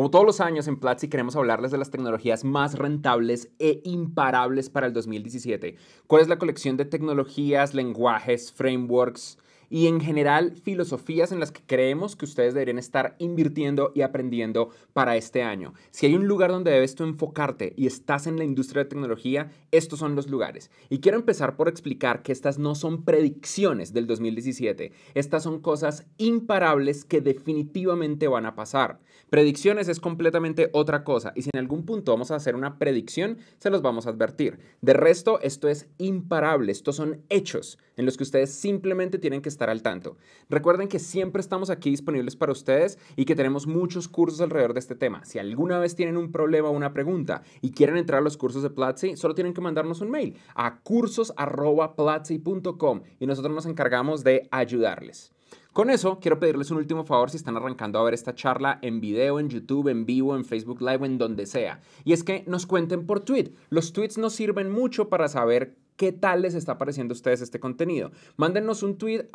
Como todos los años en Platzi queremos hablarles de las tecnologías más rentables e imparables para el 2017. ¿Cuál es la colección de tecnologías, lenguajes, frameworks? y en general filosofías en las que creemos que ustedes deberían estar invirtiendo y aprendiendo para este año. Si hay un lugar donde debes tú enfocarte y estás en la industria de tecnología, estos son los lugares. Y quiero empezar por explicar que estas no son predicciones del 2017, estas son cosas imparables que definitivamente van a pasar. Predicciones es completamente otra cosa y si en algún punto vamos a hacer una predicción, se los vamos a advertir. De resto, esto es imparable, estos son hechos en los que ustedes simplemente tienen que estar estar al tanto. Recuerden que siempre estamos aquí disponibles para ustedes y que tenemos muchos cursos alrededor de este tema. Si alguna vez tienen un problema o una pregunta y quieren entrar a los cursos de Platzi, solo tienen que mandarnos un mail a cursos.platzi.com y nosotros nos encargamos de ayudarles. Con eso, quiero pedirles un último favor si están arrancando a ver esta charla en video, en YouTube, en vivo, en Facebook Live, en donde sea. Y es que nos cuenten por tweet. Los tweets nos sirven mucho para saber qué tal les está pareciendo a ustedes este contenido. Mándenos un tweet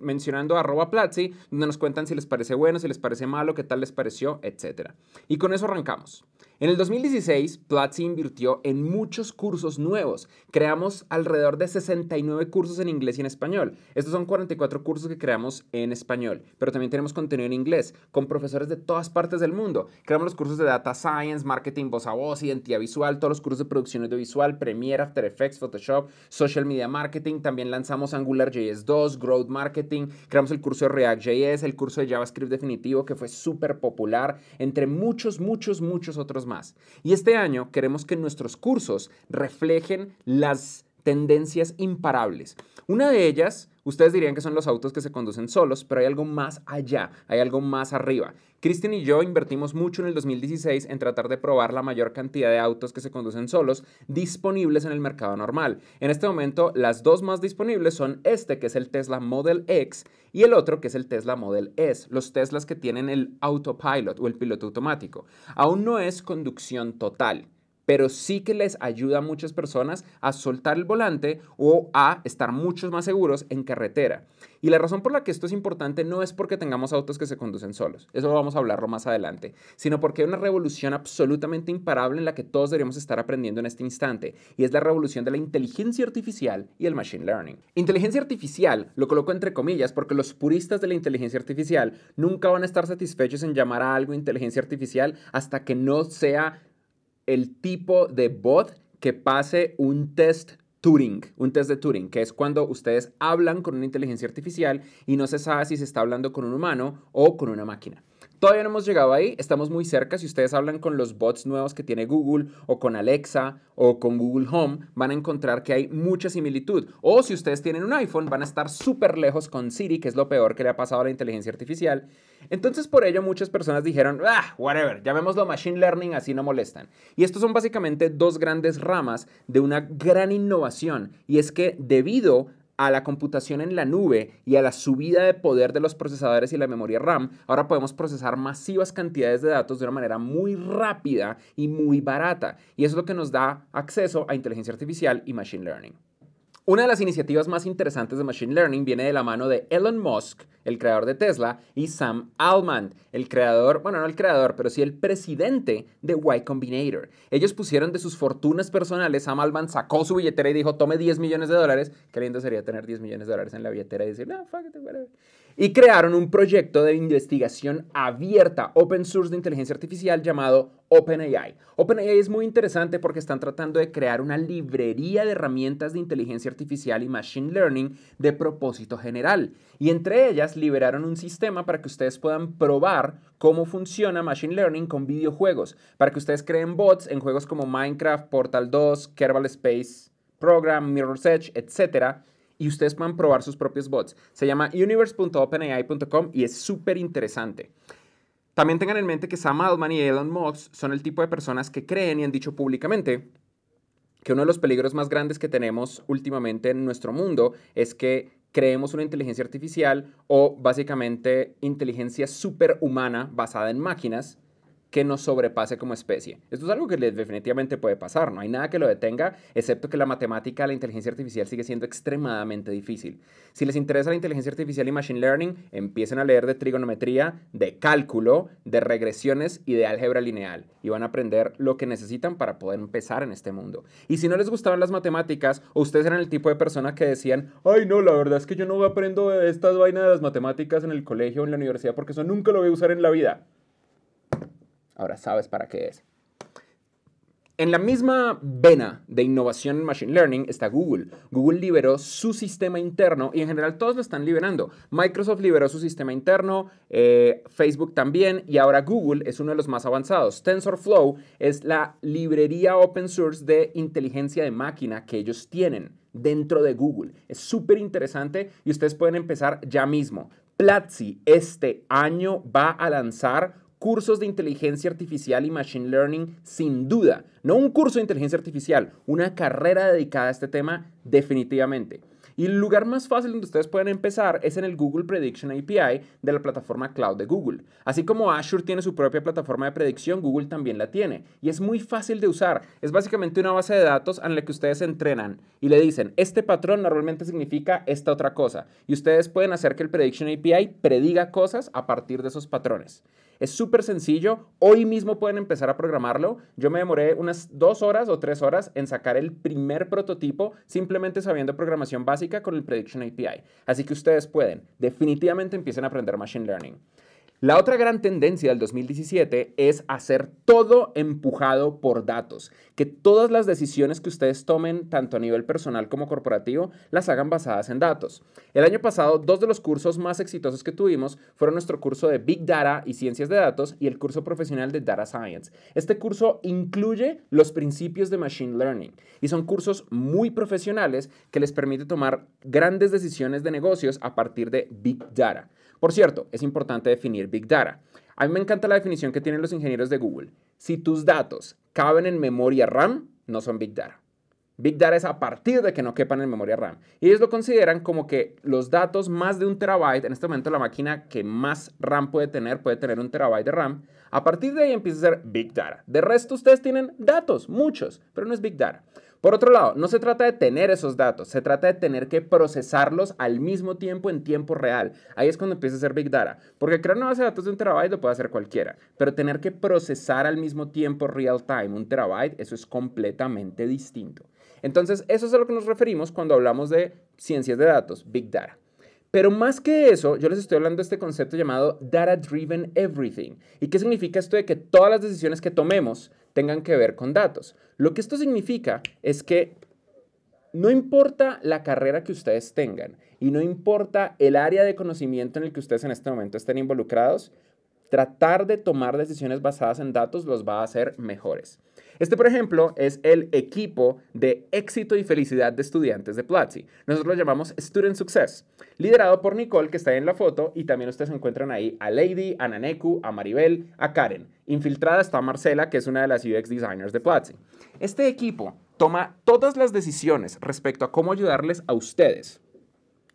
mencionando arroba Platzi, donde nos cuentan si les parece bueno, si les parece malo, qué tal les pareció, etc. Y con eso arrancamos. En el 2016, Platzi invirtió en muchos cursos nuevos. Creamos alrededor de 69 cursos en inglés y en español. Estos son 44 cursos que creamos en español, pero también tenemos contenido en inglés con profesores de todas partes del mundo. Creamos los cursos de Data Science, Marketing Voz a Voz, Identidad Visual, todos los cursos de producción audiovisual, Premiere, After Effects, Photoshop, Social Media Marketing. También lanzamos JS, 2, Growth Marketing. Creamos el curso de React.js, el curso de JavaScript definitivo que fue súper popular, entre muchos, muchos, muchos otros más. Y este año queremos que nuestros cursos reflejen las tendencias imparables. Una de ellas Ustedes dirían que son los autos que se conducen solos, pero hay algo más allá, hay algo más arriba. Cristian y yo invertimos mucho en el 2016 en tratar de probar la mayor cantidad de autos que se conducen solos disponibles en el mercado normal. En este momento, las dos más disponibles son este, que es el Tesla Model X, y el otro, que es el Tesla Model S, los Teslas que tienen el autopilot o el piloto automático. Aún no es conducción total pero sí que les ayuda a muchas personas a soltar el volante o a estar muchos más seguros en carretera. Y la razón por la que esto es importante no es porque tengamos autos que se conducen solos, eso vamos a hablarlo más adelante, sino porque hay una revolución absolutamente imparable en la que todos deberíamos estar aprendiendo en este instante, y es la revolución de la inteligencia artificial y el machine learning. Inteligencia artificial lo coloco entre comillas porque los puristas de la inteligencia artificial nunca van a estar satisfechos en llamar a algo inteligencia artificial hasta que no sea el tipo de bot que pase un test Turing, un test de Turing, que es cuando ustedes hablan con una inteligencia artificial y no se sabe si se está hablando con un humano o con una máquina. Todavía no hemos llegado ahí, estamos muy cerca. Si ustedes hablan con los bots nuevos que tiene Google o con Alexa o con Google Home, van a encontrar que hay mucha similitud. O si ustedes tienen un iPhone, van a estar súper lejos con Siri, que es lo peor que le ha pasado a la inteligencia artificial. Entonces por ello muchas personas dijeron, ah, whatever, llamémoslo Machine Learning, así no molestan. Y estos son básicamente dos grandes ramas de una gran innovación. Y es que debido a la computación en la nube y a la subida de poder de los procesadores y la memoria RAM, ahora podemos procesar masivas cantidades de datos de una manera muy rápida y muy barata. Y eso es lo que nos da acceso a inteligencia artificial y machine learning. Una de las iniciativas más interesantes de Machine Learning viene de la mano de Elon Musk, el creador de Tesla, y Sam Altman, el creador, bueno, no el creador, pero sí el presidente de Y Combinator. Ellos pusieron de sus fortunas personales, Sam Altman sacó su billetera y dijo, tome 10 millones de dólares, qué lindo sería tener 10 millones de dólares en la billetera y decir, no, fuck it, y crearon un proyecto de investigación abierta open source de inteligencia artificial llamado OpenAI. OpenAI es muy interesante porque están tratando de crear una librería de herramientas de inteligencia artificial y machine learning de propósito general. Y entre ellas liberaron un sistema para que ustedes puedan probar cómo funciona machine learning con videojuegos, para que ustedes creen bots en juegos como Minecraft, Portal 2, Kerbal Space Program, Mirror's Edge, etcétera y ustedes pueden probar sus propios bots. Se llama universe.openai.com y es súper interesante. También tengan en mente que Sam Altman y Elon Musk son el tipo de personas que creen y han dicho públicamente que uno de los peligros más grandes que tenemos últimamente en nuestro mundo es que creemos una inteligencia artificial o básicamente inteligencia superhumana basada en máquinas que nos sobrepase como especie. Esto es algo que definitivamente puede pasar, no hay nada que lo detenga, excepto que la matemática, la inteligencia artificial sigue siendo extremadamente difícil. Si les interesa la inteligencia artificial y machine learning, empiecen a leer de trigonometría, de cálculo, de regresiones y de álgebra lineal, y van a aprender lo que necesitan para poder empezar en este mundo. Y si no les gustaban las matemáticas, o ustedes eran el tipo de persona que decían, ay no, la verdad es que yo no aprendo estas vainas de las matemáticas en el colegio o en la universidad porque eso nunca lo voy a usar en la vida. Ahora sabes para qué es. En la misma vena de innovación en Machine Learning está Google. Google liberó su sistema interno y en general todos lo están liberando. Microsoft liberó su sistema interno, eh, Facebook también y ahora Google es uno de los más avanzados. TensorFlow es la librería open source de inteligencia de máquina que ellos tienen dentro de Google. Es súper interesante y ustedes pueden empezar ya mismo. Platzi este año va a lanzar cursos de inteligencia artificial y machine learning, sin duda. No un curso de inteligencia artificial, una carrera dedicada a este tema, definitivamente. Y el lugar más fácil donde ustedes pueden empezar es en el Google Prediction API de la plataforma cloud de Google. Así como Azure tiene su propia plataforma de predicción, Google también la tiene. Y es muy fácil de usar. Es básicamente una base de datos en la que ustedes entrenan y le dicen, este patrón normalmente significa esta otra cosa. Y ustedes pueden hacer que el Prediction API prediga cosas a partir de esos patrones. Es súper sencillo. Hoy mismo pueden empezar a programarlo. Yo me demoré unas dos horas o tres horas en sacar el primer prototipo simplemente sabiendo programación básica con el Prediction API. Así que ustedes pueden. Definitivamente empiecen a aprender Machine Learning. La otra gran tendencia del 2017 es hacer todo empujado por datos, que todas las decisiones que ustedes tomen, tanto a nivel personal como corporativo, las hagan basadas en datos. El año pasado, dos de los cursos más exitosos que tuvimos fueron nuestro curso de Big Data y Ciencias de Datos y el curso profesional de Data Science. Este curso incluye los principios de Machine Learning y son cursos muy profesionales que les permite tomar grandes decisiones de negocios a partir de Big Data. Por cierto, es importante definir Big Data. A mí me encanta la definición que tienen los ingenieros de Google. Si tus datos caben en memoria RAM, no son Big Data. Big Data es a partir de que no quepan en memoria RAM. Y ellos lo consideran como que los datos más de un terabyte, en este momento la máquina que más RAM puede tener, puede tener un terabyte de RAM. A partir de ahí empieza a ser Big Data. De resto, ustedes tienen datos, muchos, pero no es Big Data. Por otro lado, no se trata de tener esos datos, se trata de tener que procesarlos al mismo tiempo en tiempo real. Ahí es cuando empieza a ser Big Data, porque crear una base de datos de un terabyte lo puede hacer cualquiera, pero tener que procesar al mismo tiempo real time un terabyte, eso es completamente distinto. Entonces, eso es a lo que nos referimos cuando hablamos de ciencias de datos, Big Data. Pero más que eso, yo les estoy hablando de este concepto llamado Data Driven Everything. ¿Y qué significa esto de que todas las decisiones que tomemos tengan que ver con datos. Lo que esto significa es que no importa la carrera que ustedes tengan y no importa el área de conocimiento en el que ustedes en este momento estén involucrados, tratar de tomar decisiones basadas en datos los va a hacer mejores. Este, por ejemplo, es el equipo de éxito y felicidad de estudiantes de Platzi. Nosotros lo llamamos Student Success, liderado por Nicole, que está ahí en la foto, y también ustedes encuentran ahí a Lady, a Naneku, a Maribel, a Karen. Infiltrada está Marcela, que es una de las UX designers de Platzi. Este equipo toma todas las decisiones respecto a cómo ayudarles a ustedes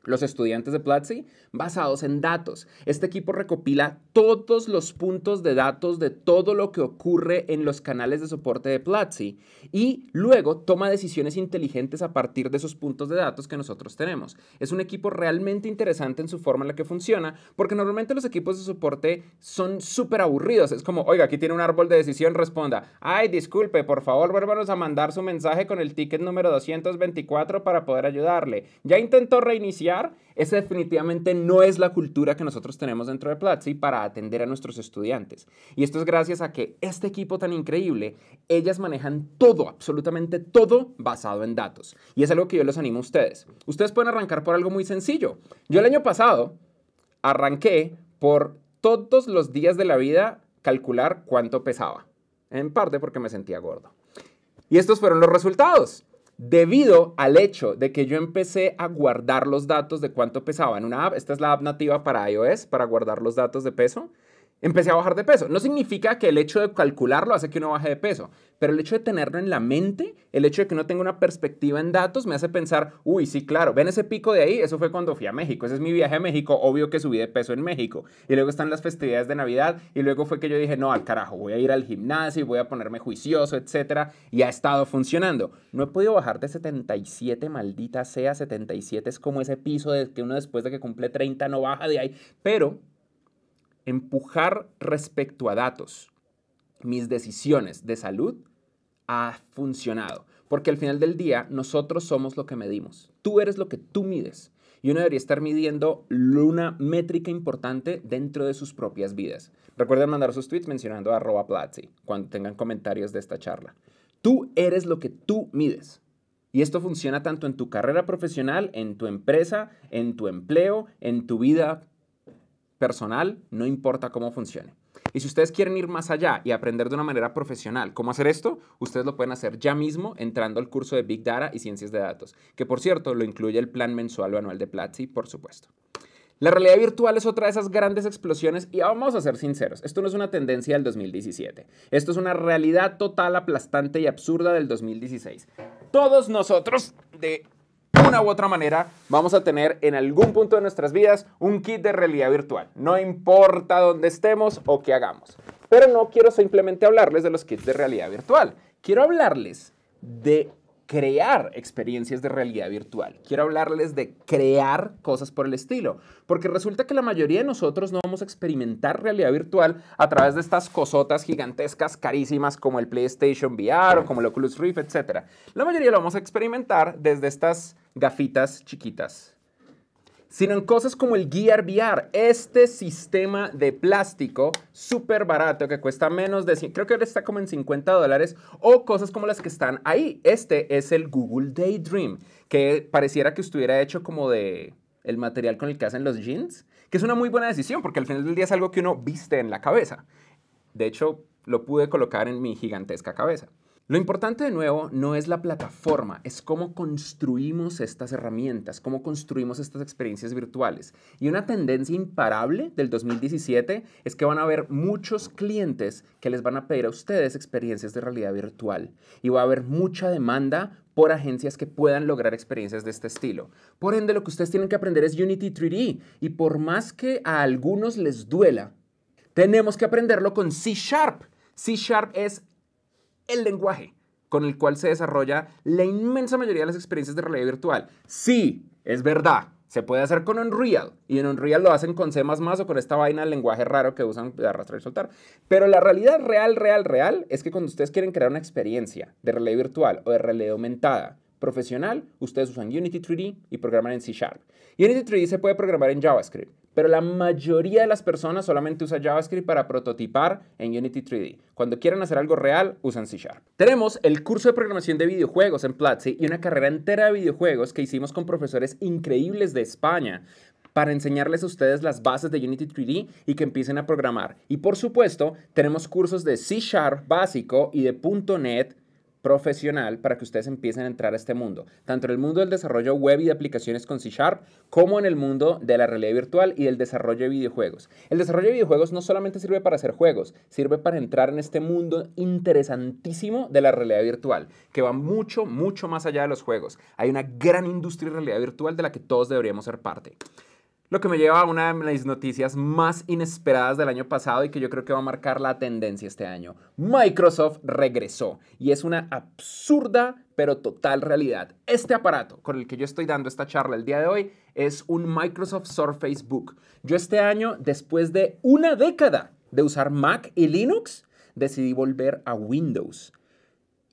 los estudiantes de Platzi, basados en datos. Este equipo recopila todos los puntos de datos de todo lo que ocurre en los canales de soporte de Platzi y luego toma decisiones inteligentes a partir de esos puntos de datos que nosotros tenemos. Es un equipo realmente interesante en su forma en la que funciona, porque normalmente los equipos de soporte son súper aburridos. Es como, oiga, aquí tiene un árbol de decisión, responda. Ay, disculpe, por favor, vuélvanos a mandar su mensaje con el ticket número 224 para poder ayudarle. Ya intentó reiniciar esa definitivamente no es la cultura que nosotros tenemos dentro de Platzi para atender a nuestros estudiantes. Y esto es gracias a que este equipo tan increíble, ellas manejan todo, absolutamente todo basado en datos. Y es algo que yo les animo a ustedes. Ustedes pueden arrancar por algo muy sencillo. Yo el año pasado arranqué por todos los días de la vida calcular cuánto pesaba. En parte porque me sentía gordo. Y estos fueron los resultados debido al hecho de que yo empecé a guardar los datos de cuánto pesaba en una app. Esta es la app nativa para iOS, para guardar los datos de peso empecé a bajar de peso. No significa que el hecho de calcularlo hace que uno baje de peso, pero el hecho de tenerlo en la mente, el hecho de que uno tenga una perspectiva en datos, me hace pensar, uy, sí, claro, ven ese pico de ahí, eso fue cuando fui a México, ese es mi viaje a México, obvio que subí de peso en México. Y luego están las festividades de Navidad, y luego fue que yo dije, no, al carajo, voy a ir al gimnasio y voy a ponerme juicioso, etcétera, y ha estado funcionando. No he podido bajar de 77, maldita sea, 77 es como ese piso de que uno después de que cumple 30 no baja de ahí, pero empujar respecto a datos mis decisiones de salud ha funcionado. Porque al final del día nosotros somos lo que medimos. Tú eres lo que tú mides. Y uno debería estar midiendo una métrica importante dentro de sus propias vidas. Recuerden mandar sus tweets mencionando a Platzi cuando tengan comentarios de esta charla. Tú eres lo que tú mides. Y esto funciona tanto en tu carrera profesional, en tu empresa, en tu empleo, en tu vida personal, no importa cómo funcione. Y si ustedes quieren ir más allá y aprender de una manera profesional cómo hacer esto, ustedes lo pueden hacer ya mismo entrando al curso de Big Data y Ciencias de Datos, que por cierto lo incluye el plan mensual o anual de Platzi, por supuesto. La realidad virtual es otra de esas grandes explosiones y vamos a ser sinceros, esto no es una tendencia del 2017, esto es una realidad total, aplastante y absurda del 2016. Todos nosotros, de una u otra manera vamos a tener en algún punto de nuestras vidas un kit de realidad virtual, no importa dónde estemos o qué hagamos. Pero no quiero simplemente hablarles de los kits de realidad virtual, quiero hablarles de crear experiencias de realidad virtual. Quiero hablarles de crear cosas por el estilo, porque resulta que la mayoría de nosotros no vamos a experimentar realidad virtual a través de estas cosotas gigantescas carísimas como el PlayStation VR o como el Oculus Rift, etc. La mayoría lo vamos a experimentar desde estas gafitas chiquitas sino en cosas como el Gear VR, este sistema de plástico súper barato que cuesta menos de creo que ahora está como en 50 dólares, o cosas como las que están ahí. Este es el Google Daydream, que pareciera que estuviera hecho como de el material con el que hacen los jeans, que es una muy buena decisión porque al final del día es algo que uno viste en la cabeza. De hecho, lo pude colocar en mi gigantesca cabeza. Lo importante de nuevo no es la plataforma, es cómo construimos estas herramientas, cómo construimos estas experiencias virtuales. Y una tendencia imparable del 2017 es que van a haber muchos clientes que les van a pedir a ustedes experiencias de realidad virtual. Y va a haber mucha demanda por agencias que puedan lograr experiencias de este estilo. Por ende, lo que ustedes tienen que aprender es Unity 3D. Y por más que a algunos les duela, tenemos que aprenderlo con C Sharp. C Sharp es el lenguaje con el cual se desarrolla la inmensa mayoría de las experiencias de realidad virtual. Sí, es verdad, se puede hacer con Unreal. Y en Unreal lo hacen con C o con esta vaina de lenguaje raro que usan de arrastrar y soltar. Pero la realidad real, real, real es que cuando ustedes quieren crear una experiencia de realidad virtual o de realidad aumentada profesional, ustedes usan Unity 3D y programan en C Sharp. Unity 3D se puede programar en JavaScript, pero la mayoría de las personas solamente usa JavaScript para prototipar en Unity 3D. Cuando quieren hacer algo real, usan C Sharp. Tenemos el curso de programación de videojuegos en Platzi y una carrera entera de videojuegos que hicimos con profesores increíbles de España para enseñarles a ustedes las bases de Unity 3D y que empiecen a programar. Y por supuesto, tenemos cursos de C Sharp básico y de .NET profesional para que ustedes empiecen a entrar a este mundo, tanto en el mundo del desarrollo web y de aplicaciones con C Sharp, como en el mundo de la realidad virtual y del desarrollo de videojuegos. El desarrollo de videojuegos no solamente sirve para hacer juegos, sirve para entrar en este mundo interesantísimo de la realidad virtual, que va mucho, mucho más allá de los juegos. Hay una gran industria de realidad virtual de la que todos deberíamos ser parte. Lo que me lleva a una de las noticias más inesperadas del año pasado y que yo creo que va a marcar la tendencia este año. Microsoft regresó y es una absurda pero total realidad. Este aparato con el que yo estoy dando esta charla el día de hoy es un Microsoft Surface Book. Yo este año, después de una década de usar Mac y Linux, decidí volver a Windows.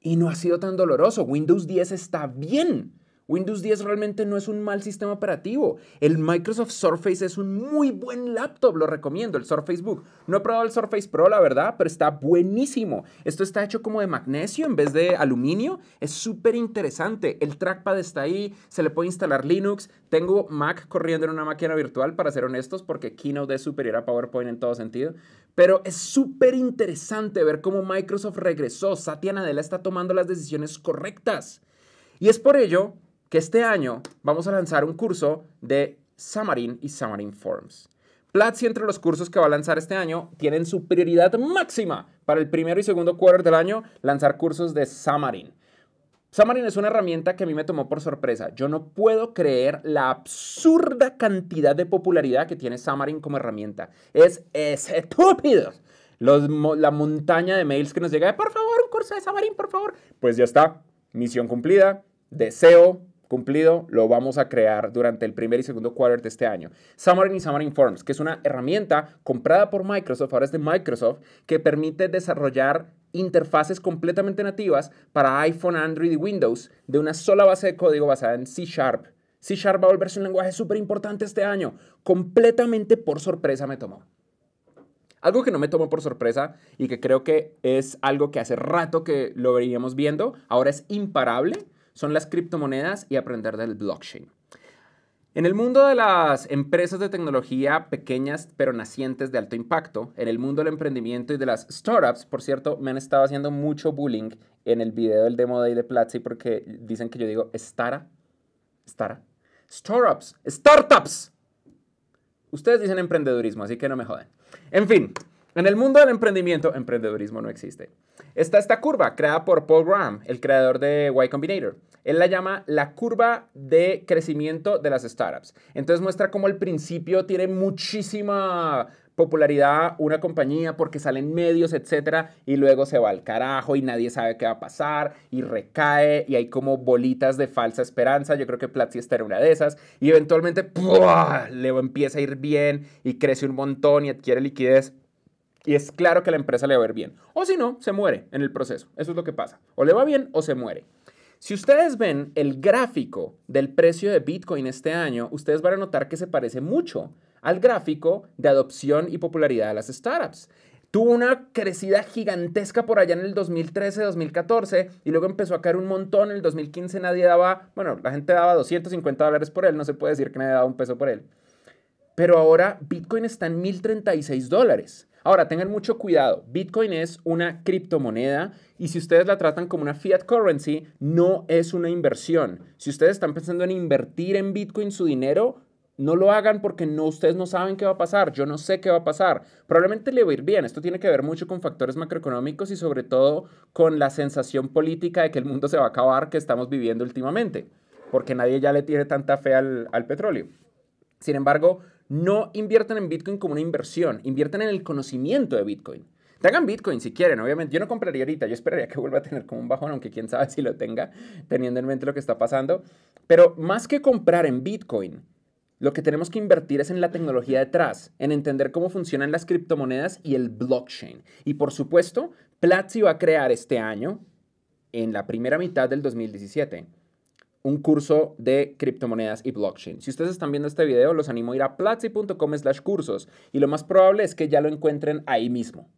Y no ha sido tan doloroso. Windows 10 está bien. Windows 10 realmente no es un mal sistema operativo. El Microsoft Surface es un muy buen laptop, lo recomiendo, el Surface Book. No he probado el Surface Pro, la verdad, pero está buenísimo. Esto está hecho como de magnesio en vez de aluminio. Es súper interesante. El trackpad está ahí, se le puede instalar Linux. Tengo Mac corriendo en una máquina virtual, para ser honestos, porque Keynote es superior a PowerPoint en todo sentido. Pero es súper interesante ver cómo Microsoft regresó. Satya Nadella está tomando las decisiones correctas. Y es por ello que este año vamos a lanzar un curso de Samarin y Xamarin Forms. Platzi, entre los cursos que va a lanzar este año, tienen su prioridad máxima para el primero y segundo quarter del año, lanzar cursos de Samarin. Samarin es una herramienta que a mí me tomó por sorpresa. Yo no puedo creer la absurda cantidad de popularidad que tiene Samarin como herramienta. Es estúpido. la montaña de mails que nos llega por favor, un curso de Samarin por favor. Pues ya está. Misión cumplida. Deseo Cumplido, lo vamos a crear durante el primer y segundo cuarto de este año. Xamarin y Xamarin Forms, que es una herramienta comprada por Microsoft, ahora es de Microsoft, que permite desarrollar interfaces completamente nativas para iPhone, Android y Windows de una sola base de código basada en C Sharp. C Sharp va a volverse un lenguaje súper importante este año. Completamente por sorpresa me tomó. Algo que no me tomó por sorpresa y que creo que es algo que hace rato que lo veníamos viendo, ahora es imparable, son las criptomonedas y aprender del blockchain. En el mundo de las empresas de tecnología pequeñas pero nacientes de alto impacto, en el mundo del emprendimiento y de las startups, por cierto, me han estado haciendo mucho bullying en el video del demo day de Platzi porque dicen que yo digo Stara, Stara, startups, startups. Ustedes dicen emprendedurismo, así que no me joden. En fin, en el mundo del emprendimiento, emprendedurismo no existe. Está esta curva creada por Paul Graham, el creador de Y Combinator. Él la llama la curva de crecimiento de las startups. Entonces muestra cómo al principio tiene muchísima popularidad una compañía porque salen medios, etcétera, y luego se va al carajo y nadie sabe qué va a pasar y recae y hay como bolitas de falsa esperanza. Yo creo que Platzi era una de esas y eventualmente le empieza a ir bien y crece un montón y adquiere liquidez y es claro que la empresa le va a ver bien. O si no, se muere en el proceso. Eso es lo que pasa. O le va bien o se muere. Si ustedes ven el gráfico del precio de Bitcoin este año, ustedes van a notar que se parece mucho al gráfico de adopción y popularidad de las startups. Tuvo una crecida gigantesca por allá en el 2013-2014 y luego empezó a caer un montón. En el 2015 nadie daba, bueno, la gente daba 250 dólares por él, no se puede decir que nadie daba un peso por él. Pero ahora Bitcoin está en 1036 dólares. Ahora, tengan mucho cuidado. Bitcoin es una criptomoneda y si ustedes la tratan como una fiat currency, no es una inversión. Si ustedes están pensando en invertir en Bitcoin su dinero, no lo hagan porque no, ustedes no saben qué va a pasar. Yo no sé qué va a pasar. Probablemente le va a ir bien. Esto tiene que ver mucho con factores macroeconómicos y sobre todo con la sensación política de que el mundo se va a acabar que estamos viviendo últimamente, porque nadie ya le tiene tanta fe al petróleo. Sin embargo, no inviertan en Bitcoin como una inversión, inviertan en el conocimiento de Bitcoin. Tengan Bitcoin si quieren, obviamente. Yo no compraría ahorita, yo esperaría que vuelva a tener como un bajón, aunque quién sabe si lo tenga, teniendo en mente lo que está pasando. Pero más que comprar en Bitcoin, lo que tenemos que invertir es en la tecnología detrás, en entender cómo funcionan las criptomonedas y el blockchain. Y por supuesto, Platzi va a crear este año, en la primera mitad del 2017, un curso de criptomonedas y blockchain. Si ustedes están viendo este video, los animo a ir a platzi.com slash cursos y lo más probable es que ya lo encuentren ahí mismo.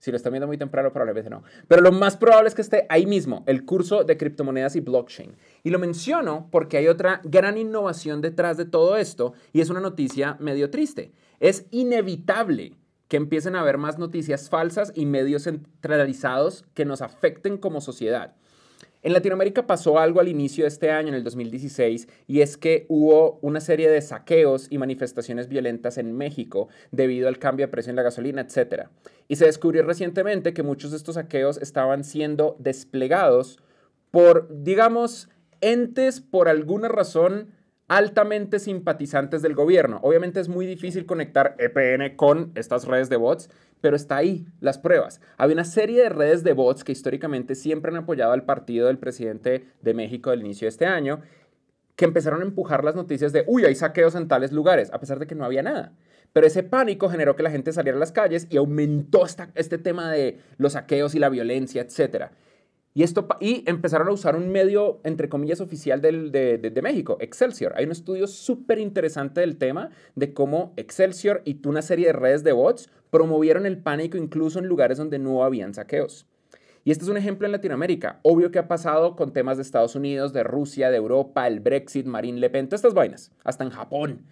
Si lo están viendo muy temprano, probablemente no. Pero lo más probable es que esté ahí mismo, el curso de criptomonedas y blockchain. Y lo menciono porque hay otra gran innovación detrás de todo esto y es una noticia medio triste. Es inevitable que empiecen a haber más noticias falsas y medios centralizados que nos afecten como sociedad. En Latinoamérica pasó algo al inicio de este año, en el 2016, y es que hubo una serie de saqueos y manifestaciones violentas en México debido al cambio de precio en la gasolina, etc. Y se descubrió recientemente que muchos de estos saqueos estaban siendo desplegados por, digamos, entes por alguna razón altamente simpatizantes del gobierno. Obviamente es muy difícil conectar EPN con estas redes de bots, pero está ahí las pruebas. Había una serie de redes de bots que históricamente siempre han apoyado al partido del presidente de México del inicio de este año, que empezaron a empujar las noticias de, uy, hay saqueos en tales lugares, a pesar de que no había nada. Pero ese pánico generó que la gente saliera a las calles y aumentó este tema de los saqueos y la violencia, etcétera. Y, esto, y empezaron a usar un medio, entre comillas, oficial de, México, Excelsior. Hay un estudio súper interesante del tema de cómo Excelsior y una serie de redes de bots promovieron el pánico incluso en lugares donde no habían saqueos. Y este es un ejemplo en Latinoamérica. Obvio que ha pasado con temas de Estados Unidos, de Rusia, de Europa, el Brexit, Marine Le Pen, todas estas vainas, hasta en Japón.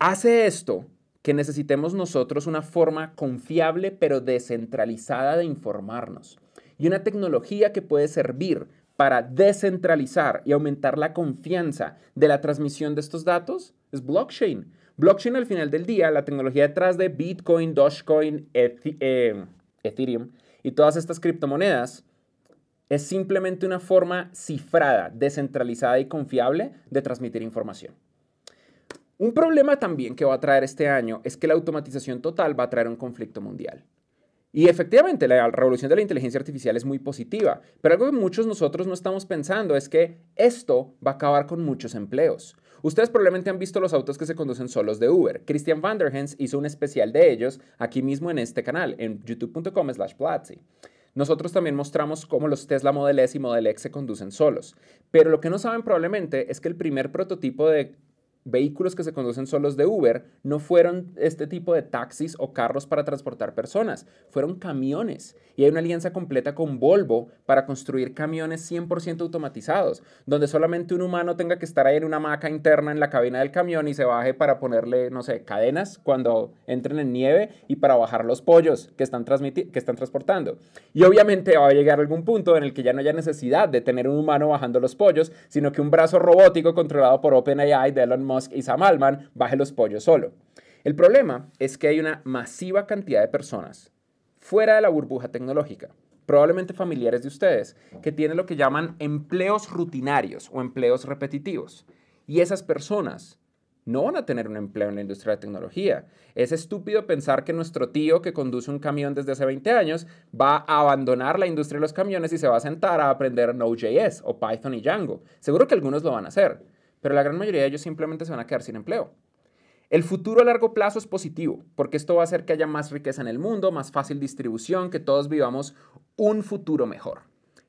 Hace esto que necesitemos nosotros una forma confiable pero descentralizada de informarnos y una tecnología que puede servir para descentralizar y aumentar la confianza de la transmisión de estos datos es blockchain. Blockchain al final del día, la tecnología detrás de Bitcoin, Dogecoin, eh, Ethereum y todas estas criptomonedas es simplemente una forma cifrada, descentralizada y confiable de transmitir información. Un problema también que va a traer este año es que la automatización total va a traer un conflicto mundial. Y efectivamente, la revolución de la inteligencia artificial es muy positiva, pero algo que muchos nosotros no estamos pensando es que esto va a acabar con muchos empleos. Ustedes probablemente han visto los autos que se conducen solos de Uber. Christian Vanderhens hizo un especial de ellos aquí mismo en este canal, en youtube.com slash platzi. Nosotros también mostramos cómo los Tesla Model S y Model X se conducen solos, pero lo que no saben probablemente es que el primer prototipo de vehículos que se conducen solos de Uber no fueron este tipo de taxis o carros para transportar personas, fueron camiones. Y hay una alianza completa con Volvo para construir camiones 100% automatizados, donde solamente un humano tenga que estar ahí en una maca interna en la cabina del camión y se baje para ponerle, no sé, cadenas cuando entren en nieve y para bajar los pollos que están, que están transportando. Y obviamente va a llegar algún punto en el que ya no haya necesidad de tener un humano bajando los pollos, sino que un brazo robótico controlado por OpenAI de Elon Musk y Sam baje los pollos solo. El problema es que hay una masiva cantidad de personas fuera de la burbuja tecnológica, probablemente familiares de ustedes, que tienen lo que llaman empleos rutinarios o empleos repetitivos. Y esas personas no van a tener un empleo en la industria de la tecnología. Es estúpido pensar que nuestro tío que conduce un camión desde hace 20 años va a abandonar la industria de los camiones y se va a sentar a aprender Node.js o Python y Django. Seguro que algunos lo van a hacer, pero la gran mayoría de ellos simplemente se van a quedar sin empleo. El futuro a largo plazo es positivo, porque esto va a hacer que haya más riqueza en el mundo, más fácil distribución, que todos vivamos un futuro mejor.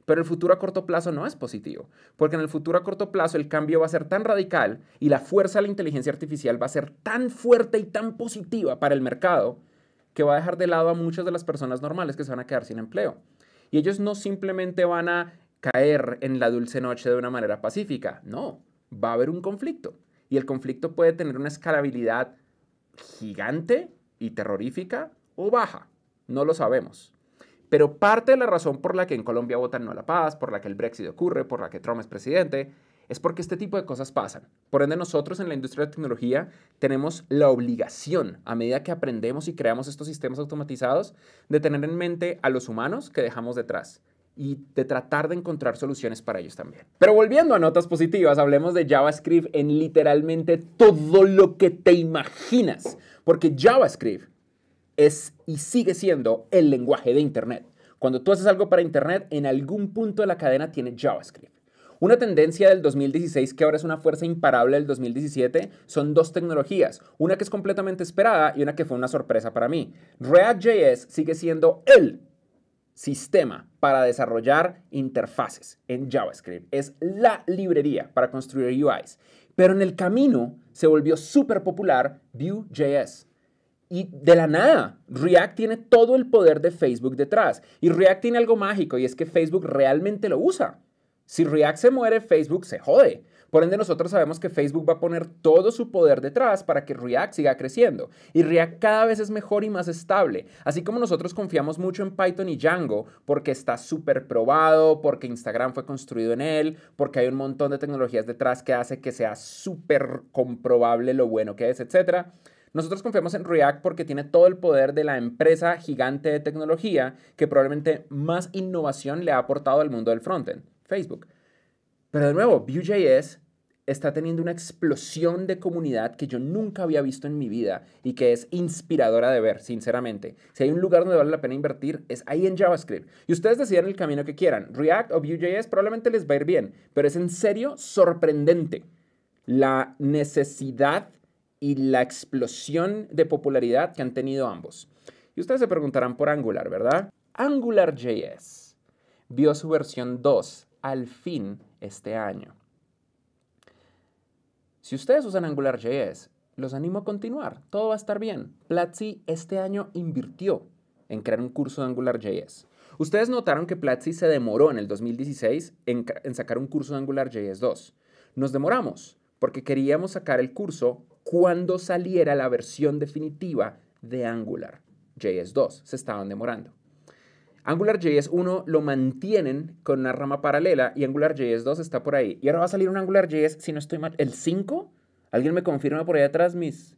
Pero el futuro a corto plazo no es positivo, porque en el futuro a corto plazo el cambio va a ser tan radical y la fuerza de la inteligencia artificial va a ser tan fuerte y tan positiva para el mercado que va a dejar de lado a muchas de las personas normales que se van a quedar sin empleo. Y ellos no simplemente van a caer en la dulce noche de una manera pacífica, no, va a haber un conflicto. Y el conflicto puede tener una escalabilidad gigante y terrorífica o baja. No lo sabemos. Pero parte de la razón por la que en Colombia votan no a la paz, por la que el Brexit ocurre, por la que Trump es presidente, es porque este tipo de cosas pasan. Por ende, nosotros en la industria de tecnología tenemos la obligación, a medida que aprendemos y creamos estos sistemas automatizados, de tener en mente a los humanos que dejamos detrás y de tratar de encontrar soluciones para ellos también. Pero volviendo a notas positivas, hablemos de JavaScript en literalmente todo lo que te imaginas, porque JavaScript es y sigue siendo el lenguaje de Internet. Cuando tú haces algo para Internet, en algún punto de la cadena tiene JavaScript. Una tendencia del 2016 que ahora es una fuerza imparable del 2017 son dos tecnologías, una que es completamente esperada y una que fue una sorpresa para mí. React.js sigue siendo el sistema para desarrollar interfaces en JavaScript. Es la librería para construir UIs. Pero en el camino se volvió súper popular Vue.js. Y de la nada, React tiene todo el poder de Facebook detrás. Y React tiene algo mágico y es que Facebook realmente lo usa. Si React se muere, Facebook se jode. Por ende, nosotros sabemos que Facebook va a poner todo su poder detrás para que React siga creciendo. Y React cada vez es mejor y más estable. Así como nosotros confiamos mucho en Python y Django porque está súper probado, porque Instagram fue construido en él, porque hay un montón de tecnologías detrás que hace que sea súper comprobable lo bueno que es, etc. Nosotros confiamos en React porque tiene todo el poder de la empresa gigante de tecnología que probablemente más innovación le ha aportado al mundo del frontend, Facebook. Pero de nuevo, Vue.js está teniendo una explosión de comunidad que yo nunca había visto en mi vida y que es inspiradora de ver, sinceramente. Si hay un lugar donde vale la pena invertir, es ahí en JavaScript. Y ustedes decidan el camino que quieran. React o Vue.js probablemente les va a ir bien, pero es en serio sorprendente la necesidad y la explosión de popularidad que han tenido ambos. Y ustedes se preguntarán por Angular, ¿verdad? AngularJS vio su versión 2 al fin este año. Si ustedes usan AngularJS, los animo a continuar. Todo va a estar bien. Platzi este año invirtió en crear un curso de AngularJS. Ustedes notaron que Platzi se demoró en el 2016 en, sacar un curso de AngularJS 2. Nos demoramos porque queríamos sacar el curso cuando saliera la versión definitiva de AngularJS 2. Se estaban demorando. AngularJS 1 lo mantienen con una rama paralela y AngularJS 2 está por ahí. Y ahora va a salir un AngularJS, si no estoy mal, ¿el 5? ¿Alguien me confirma por ahí atrás, mis?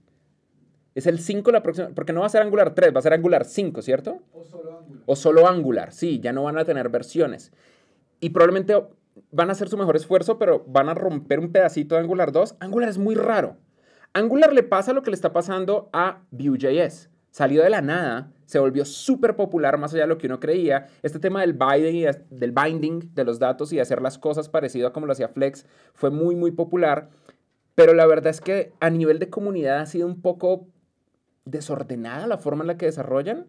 Es el 5 la próxima, porque no va a ser Angular 3, va a ser Angular 5, ¿cierto? O solo Angular. O solo Angular, sí, ya no van a tener versiones. Y probablemente van a hacer su mejor esfuerzo, pero van a romper un pedacito de Angular 2. Angular es muy raro. Angular le pasa lo que le está pasando a Vue.js salió de la nada, se volvió súper popular más allá de lo que uno creía. Este tema del binding, de, los datos y hacer las cosas parecido a como lo hacía Flex fue muy, muy popular. Pero la verdad es que a nivel de comunidad ha sido un poco desordenada la forma en la que desarrollan.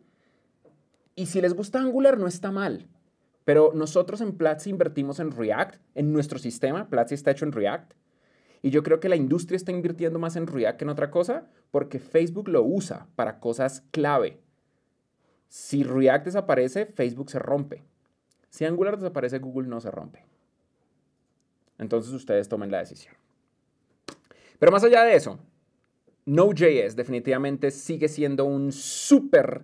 Y si les gusta Angular, no está mal. Pero nosotros en Platzi invertimos en React, en nuestro sistema. Platzi está hecho en React. Y yo creo que la industria está invirtiendo más en React que en otra cosa porque Facebook lo usa para cosas clave. Si React desaparece, Facebook se rompe. Si Angular desaparece, Google no se rompe. Entonces ustedes tomen la decisión. Pero más allá de eso, Node.js definitivamente sigue siendo un súper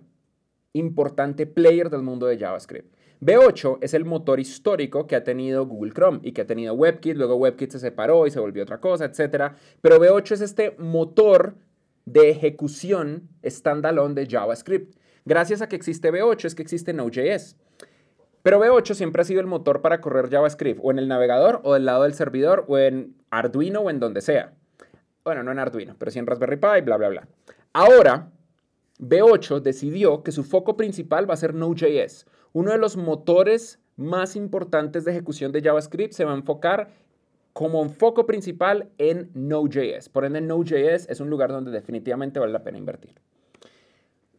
importante player del mundo de JavaScript. V8 es el motor histórico que ha tenido Google Chrome y que ha tenido WebKit, luego WebKit se separó y se volvió otra cosa, etc. Pero V8 es este motor de ejecución standalone de JavaScript. Gracias a que existe V8 es que existe Node.js. Pero V8 siempre ha sido el motor para correr JavaScript, o en el navegador, o del lado del servidor, o en Arduino, o en donde sea. Bueno, no en Arduino, pero sí en Raspberry Pi, bla, bla, bla. Ahora, V8 decidió que su foco principal va a ser Node.js. Uno de los motores más importantes de ejecución de JavaScript se va a enfocar como enfoque principal en Node.js. Por ende, Node.js es un lugar donde definitivamente vale la pena invertir.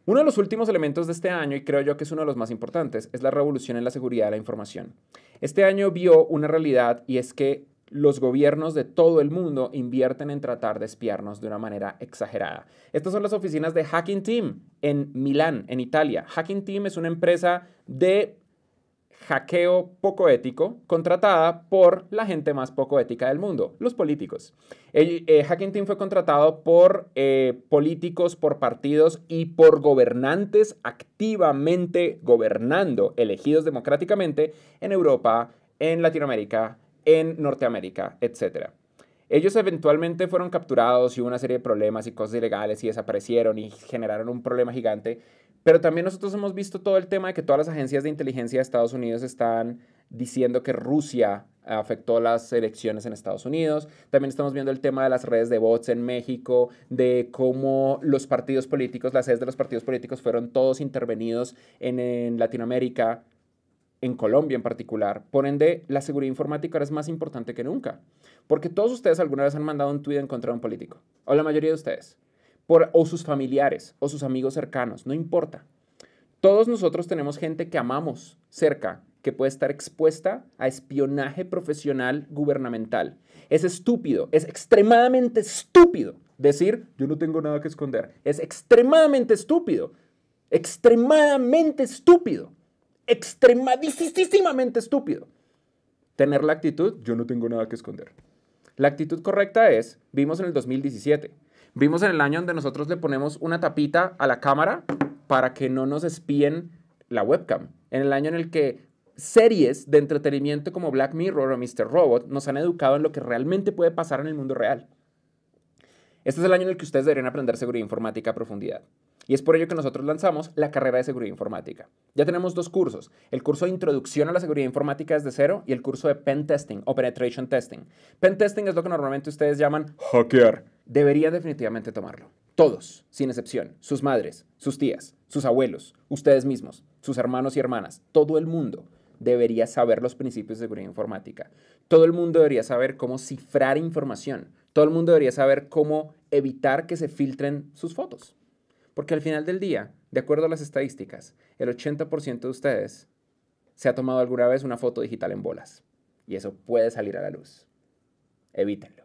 Uno de los últimos elementos de este año, y creo yo que es uno de los más importantes, es la revolución en la seguridad de la información. Este año vio una realidad y es que los gobiernos de todo el mundo invierten en tratar de espiarnos de una manera exagerada. Estas son las oficinas de Hacking Team en Milán, en Italia. Hacking Team es una empresa de hackeo poco ético contratada por la gente más poco ética del mundo, los políticos. Eh, Hacking Team fue contratado por eh, políticos, por partidos y por gobernantes activamente gobernando, elegidos democráticamente en Europa, en Latinoamérica, en Norteamérica, etcétera. Ellos eventualmente fueron capturados y hubo una serie de problemas y cosas ilegales y desaparecieron y generaron un problema gigante. Pero también nosotros hemos visto todo el tema de que todas las agencias de inteligencia de Estados Unidos están diciendo que Rusia afectó las elecciones en Estados Unidos. También estamos viendo el tema de las redes de bots en México, de cómo los partidos políticos, las sedes de los partidos políticos fueron todos intervenidos en Latinoamérica en Colombia en particular. Por ende, la seguridad informática ahora es más importante que nunca, porque todos ustedes alguna vez han mandado un tuit en contra de un político, o la mayoría de ustedes, o sus familiares, o sus amigos cercanos, no importa. Todos nosotros tenemos gente que amamos cerca, que puede estar expuesta a espionaje profesional gubernamental. Es estúpido, es extremadamente estúpido decir, yo no tengo nada que esconder. Es extremadamente estúpido, extremadamente estúpido extremadísimamente estúpido. Tener la actitud, yo no tengo nada que esconder. La actitud correcta es, vimos en el 2017, vimos en el año donde nosotros le ponemos una tapita a la cámara para que no nos espíen la webcam, en el año en el que series de entretenimiento como Black Mirror o Mr. Robot nos han educado en lo que realmente puede pasar en el mundo real. Este es el año en el que ustedes deberían aprender seguridad informática a profundidad. Y es por ello que nosotros lanzamos la carrera de seguridad informática. Ya tenemos dos cursos, el curso de introducción a la seguridad informática desde cero y el curso de pen testing o penetration testing. Pen testing es lo que normalmente ustedes llaman hackear. debería definitivamente tomarlo. Todos, sin excepción, sus madres, sus tías, sus abuelos, ustedes mismos, sus hermanos y hermanas, todo el mundo debería saber los principios de seguridad informática. Todo el mundo debería saber cómo cifrar información. Todo el mundo debería saber cómo evitar que se filtren sus fotos. Porque al final del día, de acuerdo a las estadísticas, el 80% de ustedes se ha tomado alguna vez una foto digital en bolas. Y eso puede salir a la luz. Evítenlo.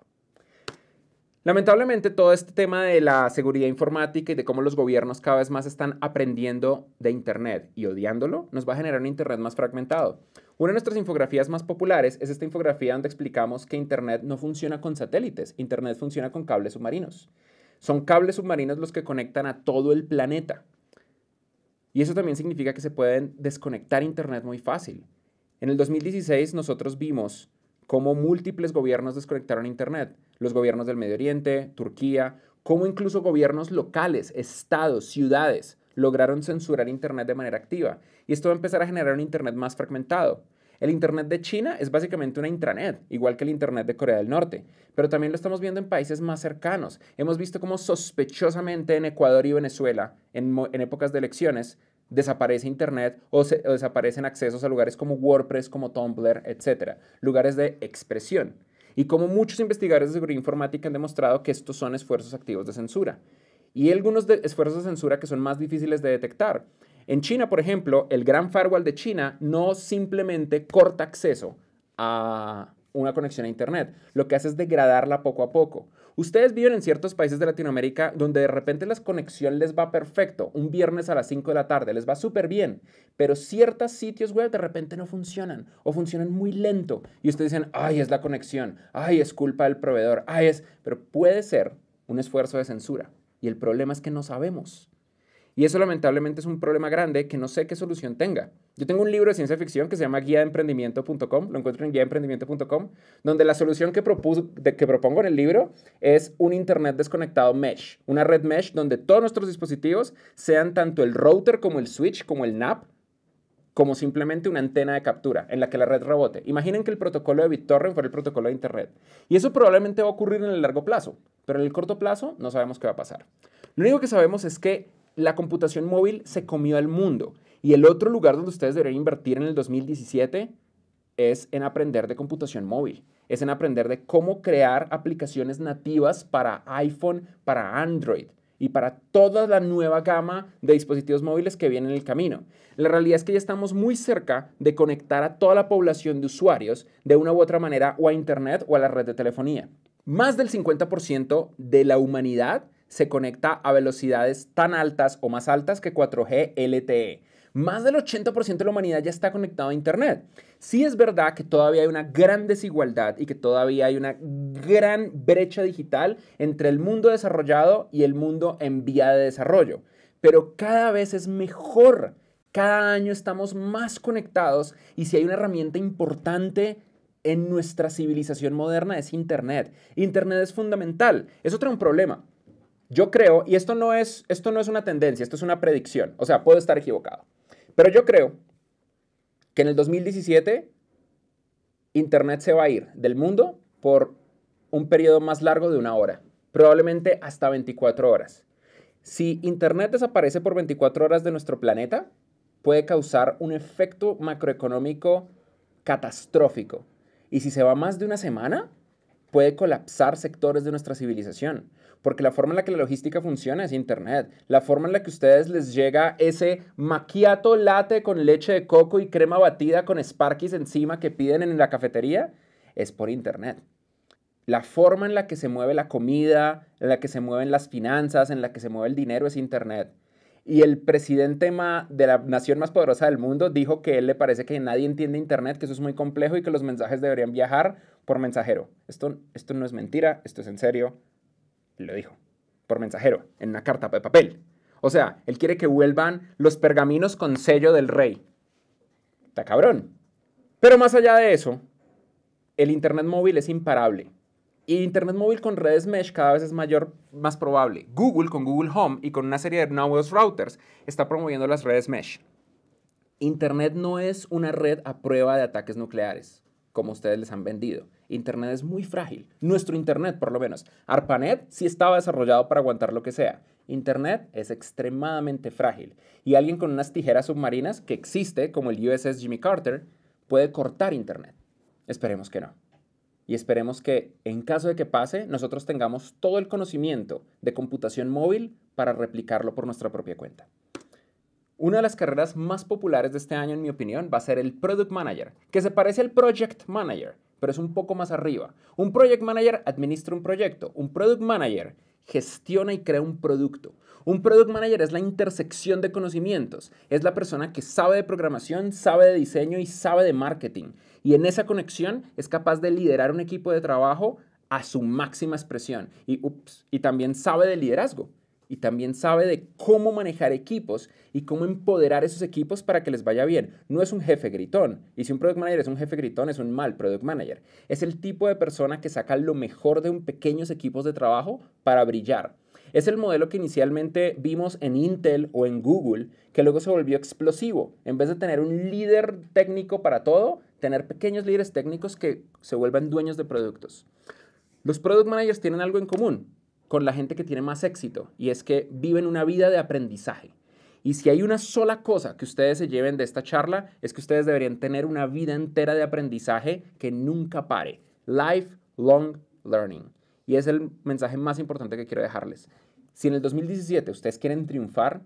Lamentablemente todo este tema de la seguridad informática y de cómo los gobiernos cada vez más están aprendiendo de Internet y odiándolo nos va a generar un Internet más fragmentado. Una de nuestras infografías más populares es esta infografía donde explicamos que Internet no funciona con satélites, Internet funciona con cables submarinos. Son cables submarinos los que conectan a todo el planeta. Y eso también significa que se pueden desconectar Internet muy fácil. En el 2016 nosotros vimos cómo múltiples gobiernos desconectaron Internet. Los gobiernos del Medio Oriente, Turquía, cómo incluso gobiernos locales, estados, ciudades lograron censurar Internet de manera activa. Y esto va a empezar a generar un Internet más fragmentado. El Internet de China es básicamente una intranet, igual que el Internet de Corea del Norte, pero también lo estamos viendo en países más cercanos. Hemos visto cómo sospechosamente en Ecuador y Venezuela, en, épocas de elecciones, desaparece Internet o, desaparecen accesos a lugares como WordPress, como Tumblr, etc. Lugares de expresión. Y como muchos investigadores de seguridad informática han demostrado que estos son esfuerzos activos de censura. Y algunos esfuerzos de censura que son más difíciles de detectar. En China, por ejemplo, el gran firewall de China no simplemente corta acceso a una conexión a Internet, lo que hace es degradarla poco a poco. Ustedes viven en ciertos países de Latinoamérica donde de repente la conexión les va perfecto, un viernes a las 5 de la tarde, les va súper bien, pero ciertos sitios web de repente no funcionan o funcionan muy lento y ustedes dicen, ay, es la conexión, ay, es culpa del proveedor, ay, es... Pero puede ser un esfuerzo de censura y el problema es que no sabemos. Y eso lamentablemente es un problema grande que no sé qué solución tenga. Yo tengo un libro de ciencia ficción que se llama guía lo encuentro en guía donde la solución que, propuso, que propongo en el libro es un Internet desconectado mesh, una red mesh donde todos nuestros dispositivos sean tanto el router como el switch, como el NAP, como simplemente una antena de captura en la que la red rebote. Imaginen que el protocolo de BitTorrent fuera el protocolo de Internet. Y eso probablemente va a ocurrir en el largo plazo, pero en el corto plazo no sabemos qué va a pasar. Lo único que sabemos es que la computación móvil se comió al mundo. Y el otro lugar donde ustedes deberían invertir en el 2017 es en aprender de computación móvil, es en aprender de cómo crear aplicaciones nativas para iPhone, para Android y para toda la nueva gama de dispositivos móviles que vienen en el camino. La realidad es que ya estamos muy cerca de conectar a toda la población de usuarios de una u otra manera o a Internet o a la red de telefonía. Más del 50% de la humanidad se conecta a velocidades tan altas o más altas que 4G LTE. Más del 80% de la humanidad ya está conectado a Internet. Sí es verdad que todavía hay una gran desigualdad y que todavía hay una gran brecha digital entre el mundo desarrollado y el mundo en vía de desarrollo, pero cada vez es mejor. Cada año estamos más conectados y si hay una herramienta importante en nuestra civilización moderna es Internet. Internet es fundamental. Es trae un problema. Yo creo, y esto no, es, esto no es una tendencia, esto es una predicción, o sea, puedo estar equivocado, pero yo creo que en el 2017 Internet se va a ir del mundo por un periodo más largo de una hora, probablemente hasta 24 horas. Si Internet desaparece por 24 horas de nuestro planeta, puede causar un efecto macroeconómico catastrófico. Y si se va más de una semana, puede colapsar sectores de nuestra civilización. Porque la forma en la que la logística funciona es Internet. La forma en la que a ustedes les llega ese maquiato latte con leche de coco y crema batida con Sparkies encima que piden en la cafetería es por Internet. La forma en la que se mueve la comida, en la que se mueven las finanzas, en la que se mueve el dinero es Internet. Y el presidente de la nación más poderosa del mundo dijo que él le parece que nadie entiende Internet, que eso es muy complejo y que los mensajes deberían viajar por mensajero. Esto, esto no es mentira, esto es en serio. Lo dijo, por mensajero, en una carta de papel. O sea, él quiere que vuelvan los pergaminos con sello del rey. Está cabrón. Pero más allá de eso, el Internet móvil es imparable. Y Internet móvil con redes mesh cada vez es mayor, más probable. Google con Google Home y con una serie de nuevos routers está promoviendo las redes mesh. Internet no es una red a prueba de ataques nucleares como ustedes les han vendido. Internet es muy frágil. Nuestro Internet, por lo menos. ARPANET sí estaba desarrollado para aguantar lo que sea. Internet es extremadamente frágil. Y alguien con unas tijeras submarinas, que existe, como el USS Jimmy Carter, puede cortar Internet. Esperemos que no. Y esperemos que, en caso de que pase, nosotros tengamos todo el conocimiento de computación móvil para replicarlo por nuestra propia cuenta. Una de las carreras más populares de este año, en mi opinión, va a ser el Product Manager, que se parece al Project Manager, pero es un poco más arriba. Un Project Manager administra un proyecto, un Product Manager gestiona y crea un producto. Un Product Manager es la intersección de conocimientos, es la persona que sabe de programación, sabe de diseño y sabe de marketing. Y en esa conexión es capaz de liderar un equipo de trabajo a su máxima expresión y, ups, y también sabe de liderazgo y también sabe de cómo manejar equipos y cómo empoderar esos equipos para que les vaya bien. No es un jefe gritón. Y si un product manager es un jefe gritón, es un mal product manager. Es el tipo de persona que saca lo mejor de un pequeños equipos de trabajo para brillar. Es el modelo que inicialmente vimos en Intel o en Google, que luego se volvió explosivo. En vez de tener un líder técnico para todo, tener pequeños líderes técnicos que se vuelvan dueños de productos. Los product managers tienen algo en común con la gente que tiene más éxito y es que viven una vida de aprendizaje. Y si hay una sola cosa que ustedes se lleven de esta charla, es que ustedes deberían tener una vida entera de aprendizaje que nunca pare. Life long learning. Y es el mensaje más importante que quiero dejarles. Si en el 2017 ustedes quieren triunfar,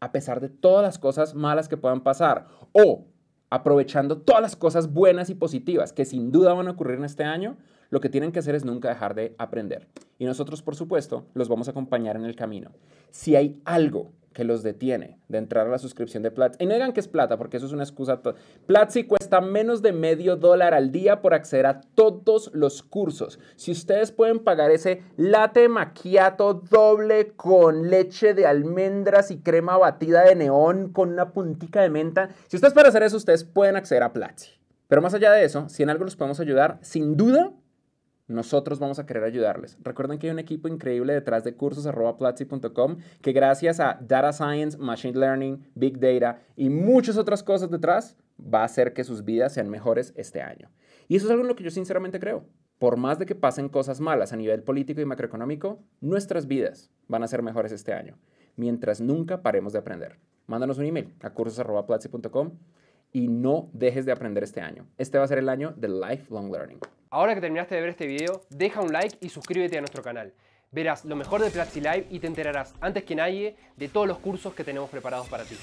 a pesar de todas las cosas malas que puedan pasar, o aprovechando todas las cosas buenas y positivas que sin duda van a ocurrir en este año, lo que tienen que hacer es nunca dejar de aprender. Y nosotros, por supuesto, los vamos a acompañar en el camino. Si hay algo que los detiene de entrar a la suscripción de Platzi, y no digan que es plata, porque eso es una excusa. Platzi cuesta menos de medio dólar al día por acceder a todos los cursos. Si ustedes pueden pagar ese latte macchiato doble con leche de almendras y crema batida de neón con una puntica de menta, si ustedes para hacer eso, ustedes pueden acceder a Platzi. Pero más allá de eso, si en algo los podemos ayudar, sin duda nosotros vamos a querer ayudarles. Recuerden que hay un equipo increíble detrás de cursos.platzi.com que gracias a Data Science, Machine Learning, Big Data y muchas otras cosas detrás, va a hacer que sus vidas sean mejores este año. Y eso es algo en lo que yo sinceramente creo. Por más de que pasen cosas malas a nivel político y macroeconómico, nuestras vidas van a ser mejores este año, mientras nunca paremos de aprender. Mándanos un email a cursos.platzi.com y no dejes de aprender este año. Este va a ser el año de Lifelong Learning. Ahora que terminaste de ver este video, deja un like y suscríbete a nuestro canal. Verás lo mejor de Platzi Live y te enterarás antes que nadie de todos los cursos que tenemos preparados para ti.